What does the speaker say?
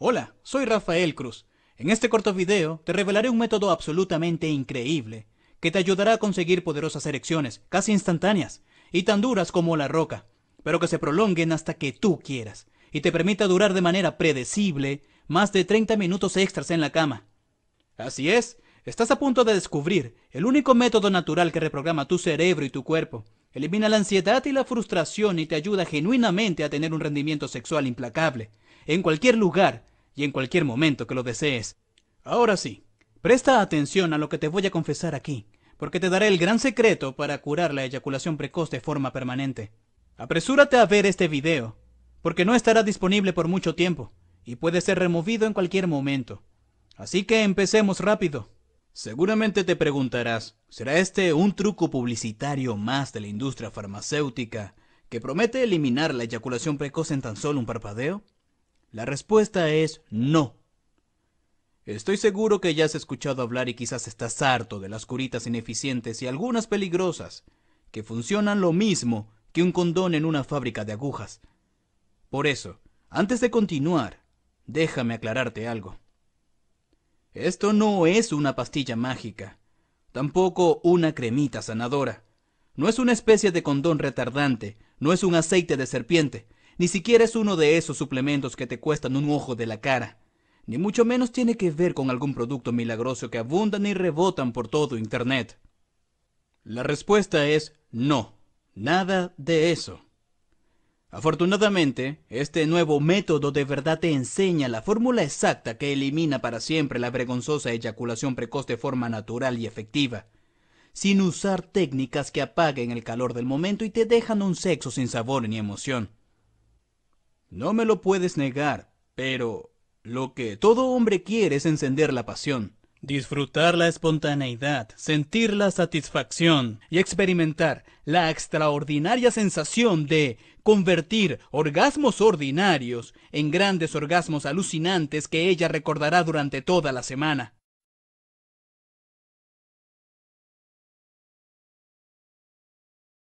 Hola, soy Rafael Cruz. En este corto video te revelaré un método absolutamente increíble que te ayudará a conseguir poderosas erecciones casi instantáneas y tan duras como la roca, pero que se prolonguen hasta que tú quieras y te permita durar de manera predecible más de 30 minutos extras en la cama. Así es, estás a punto de descubrir el único método natural que reprograma tu cerebro y tu cuerpo, elimina la ansiedad y la frustración y te ayuda genuinamente a tener un rendimiento sexual implacable en cualquier lugar y en cualquier momento que lo desees. Ahora sí, presta atención a lo que te voy a confesar aquí, porque te daré el gran secreto para curar la eyaculación precoz de forma permanente. Apresúrate a ver este video, porque no estará disponible por mucho tiempo y puede ser removido en cualquier momento. Así que empecemos rápido. Seguramente te preguntarás, ¿será este un truco publicitario más de la industria farmacéutica que promete eliminar la eyaculación precoz en tan solo un parpadeo? La respuesta es no. Estoy seguro que ya has escuchado hablar y quizás estás harto de las curitas ineficientes y algunas peligrosas, que funcionan lo mismo que un condón en una fábrica de agujas. Por eso, antes de continuar, déjame aclararte algo. Esto no es una pastilla mágica, tampoco una cremita sanadora. No es una especie de condón retardante, no es un aceite de serpiente, ni siquiera es uno de esos suplementos que te cuestan un ojo de la cara. Ni mucho menos tiene que ver con algún producto milagroso que abundan y rebotan por todo Internet. La respuesta es no, nada de eso. Afortunadamente, este nuevo método de verdad te enseña la fórmula exacta que elimina para siempre la vergonzosa eyaculación precoz de forma natural y efectiva, sin usar técnicas que apaguen el calor del momento y te dejan un sexo sin sabor ni emoción. No me lo puedes negar, pero lo que todo hombre quiere es encender la pasión, disfrutar la espontaneidad, sentir la satisfacción y experimentar la extraordinaria sensación de convertir orgasmos ordinarios en grandes orgasmos alucinantes que ella recordará durante toda la semana.